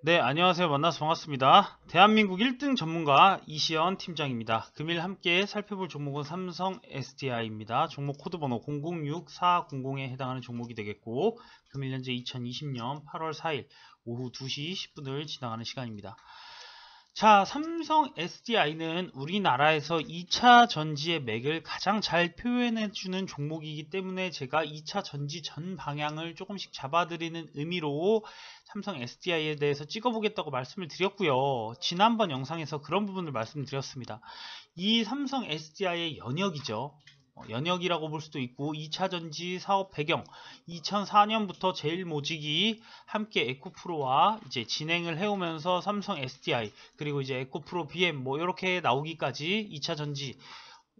네, 안녕하세요. 만나서 반갑습니다. 대한민국 1등 전문가 이시연 팀장입니다. 금일 함께 살펴볼 종목은 삼성 SDI입니다. 종목 코드번호 006400에 해당하는 종목이 되겠고 금일 현재 2020년 8월 4일 오후 2시 10분을 지나가는 시간입니다. 자, 삼성 SDI는 우리나라에서 2차 전지의 맥을 가장 잘 표현해주는 종목이기 때문에 제가 2차 전지 전 방향을 조금씩 잡아드리는 의미로 삼성 SDI에 대해서 찍어보겠다고 말씀을 드렸고요. 지난번 영상에서 그런 부분을 말씀드렸습니다. 이 삼성 SDI의 연역이죠. 어, 연역이라고 볼 수도 있고 2차전지 사업 배경 2004년부터 제일 모직이 함께 에코프로와 이제 진행을 해오면서 삼성 SDI 그리고 이제 에코프로 BM 뭐 이렇게 나오기까지 2차전지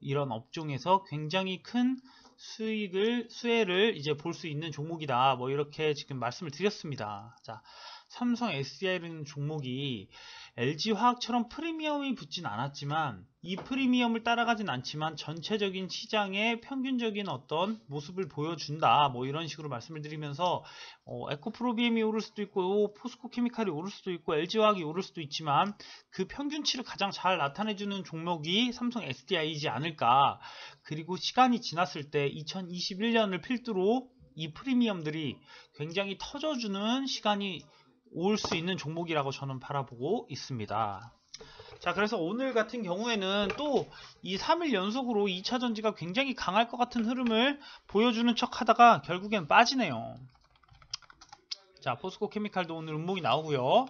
이런 업종에서 굉장히 큰 수익을 수혜를 이제 볼 수 있는 종목이다 뭐 이렇게 지금 말씀을 드렸습니다 자 삼성 SDI라는 종목이 LG화학처럼 프리미엄이 붙진 않았지만 이 프리미엄을 따라가진 않지만 전체적인 시장의 평균적인 어떤 모습을 보여준다 뭐 이런 식으로 말씀을 드리면서 어, 에코프로비엠이 오를 수도 있고 포스코케미칼이 오를 수도 있고 LG화학이 오를 수도 있지만 그 평균치를 가장 잘 나타내주는 종목이 삼성 SDI이지 않을까 그리고 시간이 지났을 때 2021년을 필두로 이 프리미엄들이 굉장히 터져주는 시간이 올수 있는 종목이라고 저는 바라보고 있습니다. 자 그래서 오늘 같은 경우에는 또 이 3일 연속으로 2차전지가 굉장히 강할 것 같은 흐름을 보여주는 척 하다가 결국엔 빠지네요. 자 포스코 케미칼도 오늘 음목이 나오고요.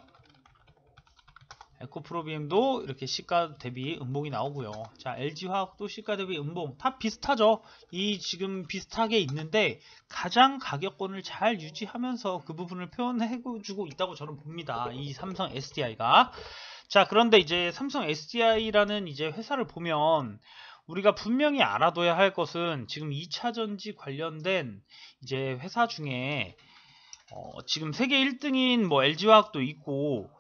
에코프로비엠도 이렇게 시가 대비 음봉이 나오고요. 자, LG화학도 시가 대비 음봉 다 비슷하죠. 이 지금 비슷하게 있는데 가장 가격권을 잘 유지하면서 그 부분을 표현해주고 있다고 저는 봅니다. 이 삼성 SDI가 자 그런데 이제 삼성 SDI라는 이제 회사를 보면 우리가 분명히 알아둬야 할 것은 지금 2차전지 관련된 이제 회사 중에 어, 지금 세계 1등인 뭐 LG화학도 있고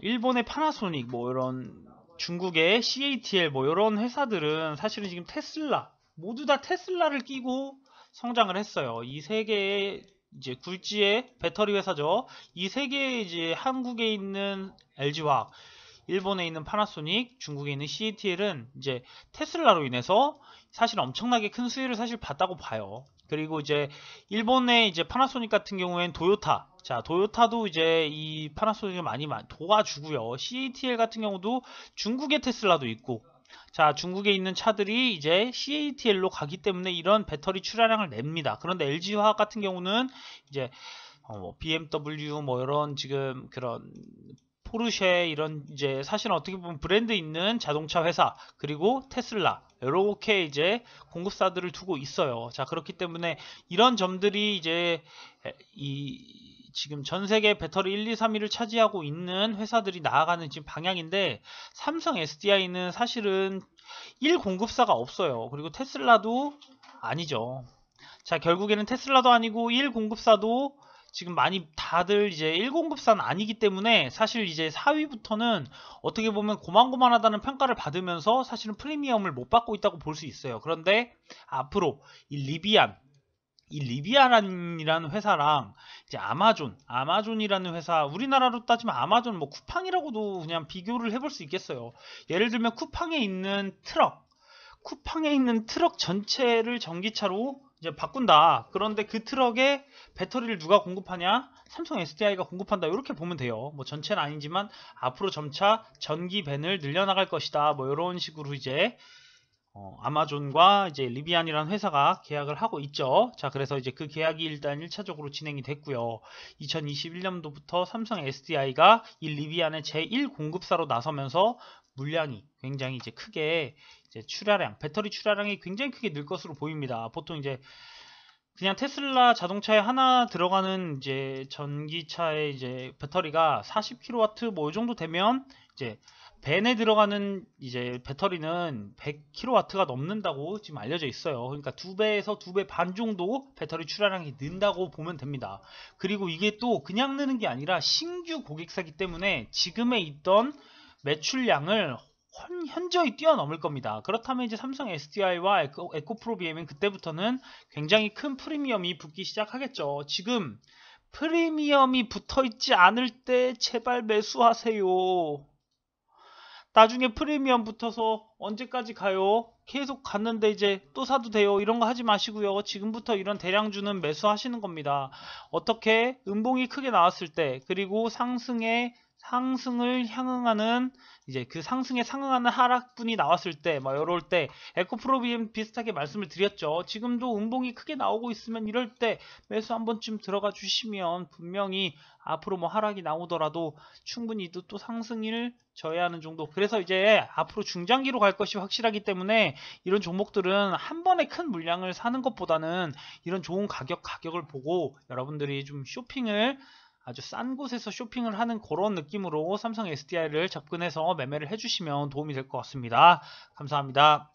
일본의 파나소닉 뭐 이런 중국의 CATL 뭐 이런 회사들은 사실은 지금 테슬라 모두 다 테슬라를 끼고 성장을 했어요. 이 세 개의 이제 굴지의 배터리 회사죠. 이 세 개의 이제 한국에 있는 LG화학, 일본에 있는 파나소닉, 중국에 있는 CATL은 이제 테슬라로 인해서 사실 엄청나게 큰 수혜를 사실 봤다고 봐요. 그리고 이제 일본의 이제 파나소닉 같은 경우엔 도요타 자 도요타도 이제 이 파나소닉을 많이 도와주고요 CATL 같은 경우도 중국의 테슬라도 있고 자 중국에 있는 차들이 이제 CATL로 가기 때문에 이런 배터리 출하량을 냅니다 그런데 LG화학 같은 경우는 이제 어, 뭐 BMW 뭐 이런 지금 그런 포르쉐 이런 이제 사실 어떻게 보면 브랜드 있는 자동차 회사 그리고 테슬라 이렇게 이제 공급사들을 두고 있어요. 자 그렇기 때문에 이런 점들이 이제 이 지금 전 세계 배터리 1, 2, 3위를 차지하고 있는 회사들이 나아가는 지금 방향인데 삼성 SDI는 사실은 1 공급사가 없어요. 그리고 테슬라도 아니죠. 자 결국에는 테슬라도 아니고 1 공급사도 지금 많이 다들 이제 1공급산 아니기 때문에 사실 이제 4위부터는 어떻게 보면 고만고만하다는 평가를 받으면서 사실은 프리미엄을 못 받고 있다고 볼 수 있어요. 그런데 앞으로 이 리비안 이 리비아란이라는 회사랑 이제 아마존, 아마존이라는 회사, 우리나라로 따지면 아마존 뭐 쿠팡이라고도 그냥 비교를 해볼 수 있겠어요. 예를 들면 쿠팡에 있는 트럭, 쿠팡에 있는 트럭 전체를 전기차로 이제 바꾼다. 그런데 그 트럭에 배터리를 누가 공급하냐? 삼성 SDI가 공급한다. 이렇게 보면 돼요. 뭐 전체는 아니지만 앞으로 점차 전기 밴을 늘려나갈 것이다. 뭐 이런 식으로 이제 어, 아마존과 이제 리비안이라는 회사가 계약을 하고 있죠. 자, 그래서 이제 그 계약이 일단 1차적으로 진행이 됐고요. 2021년도부터 삼성 SDI가 이 리비안의 제1 공급사로 나서면서 물량이 굉장히 이제 크게 이제 출하량, 배터리 출하량이 굉장히 크게 늘 것으로 보입니다. 보통 이제 그냥 테슬라 자동차에 하나 들어가는 이제 전기차의 이제 배터리가 40kW 뭐 이 정도 되면 이제 벤에 들어가는 이제 배터리는 100kW가 넘는다고 지금 알려져 있어요. 그러니까 두 배에서 두 배 반 정도 배터리 출하량이 는다고 보면 됩니다. 그리고 이게 또 그냥 느는 게 아니라 신규 고객사기 때문에 지금에 있던 매출량을 현저히 뛰어넘을 겁니다. 그렇다면 이제 삼성 SDI와 에코, 에코프로 비엠은 그때부터는 굉장히 큰 프리미엄이 붙기 시작하겠죠. 지금 프리미엄이 붙어있지 않을 때 제발 매수하세요. 나중에 프리미엄 붙어서 언제까지 가요? 계속 갔는데 이제 또 사도 돼요. 이런 거 하지 마시고요. 지금부터 이런 대량주는 매수하시는 겁니다. 어떻게 음봉이 크게 나왔을 때 그리고 상승의 상승을 향응하는 이제 그 상승에 상응하는 하락분이 나왔을 때, 뭐 이럴 때 에코프로비엠 비슷하게 말씀을 드렸죠. 지금도 음봉이 크게 나오고 있으면 이럴 때 매수 한 번쯤 들어가 주시면 분명히 앞으로 뭐 하락이 나오더라도 충분히 또, 상승을 저해 하는 정도. 그래서 이제 앞으로 중장기로 갈 것이 확실하기 때문에 이런 종목들은 한 번에 큰 물량을 사는 것보다는 이런 좋은 가격 가격을 보고 여러분들이 좀 쇼핑을 아주 싼 곳에서 쇼핑을 하는 그런 느낌으로 삼성 SDI를 접근해서 매매를 해주시면 도움이 될 것 같습니다. 감사합니다.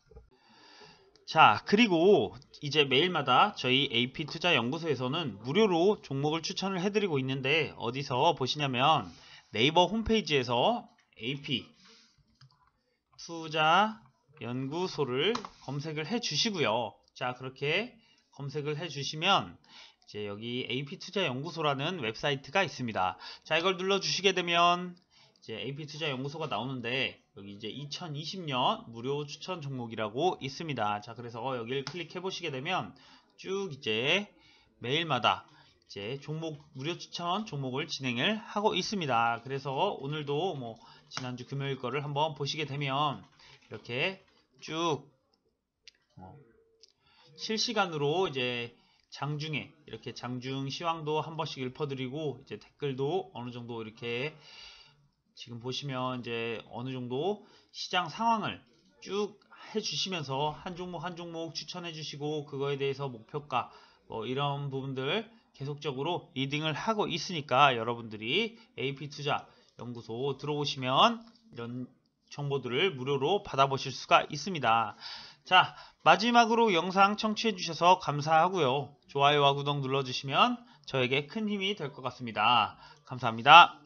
자 그리고 이제 매일마다 저희 AP투자연구소에서는 무료로 종목을 추천을 해드리고 있는데 어디서 보시냐면 네이버 홈페이지에서 AP 투자연구소를 검색을 해주시고요. 자 그렇게 검색을 해주시면 이제 여기 AP투자연구소라는 웹사이트가 있습니다. 자 이걸 눌러주시게 되면 이제 AP투자연구소가 나오는데 여기 이제 2020년 무료 추천 종목이라고 있습니다. 자 그래서 여기를 클릭해 보시게 되면 쭉 이제 매일마다 이제 종목 무료 추천 종목을 진행을 하고 있습니다. 그래서 오늘도 뭐 지난주 금요일 거를 한번 보시게 되면 이렇게 쭉 어, 실시간으로 이제 장중에 이렇게 장중 시황도 한 번씩 읊어드리고 이제 댓글도 어느 정도 이렇게 지금 보시면 이제 어느 정도 시장 상황을 쭉 해주시면서 한 종목 한 종목 추천해주시고 그거에 대해서 목표가 뭐 이런 부분들 계속적으로 리딩을 하고 있으니까 여러분들이 AP투자연구소 들어오시면 이런 정보들을 무료로 받아보실 수가 있습니다. 자 마지막으로 영상 청취해주셔서 감사하고요. 좋아요와 구독 눌러주시면 저에게 큰 힘이 될 것 같습니다. 감사합니다.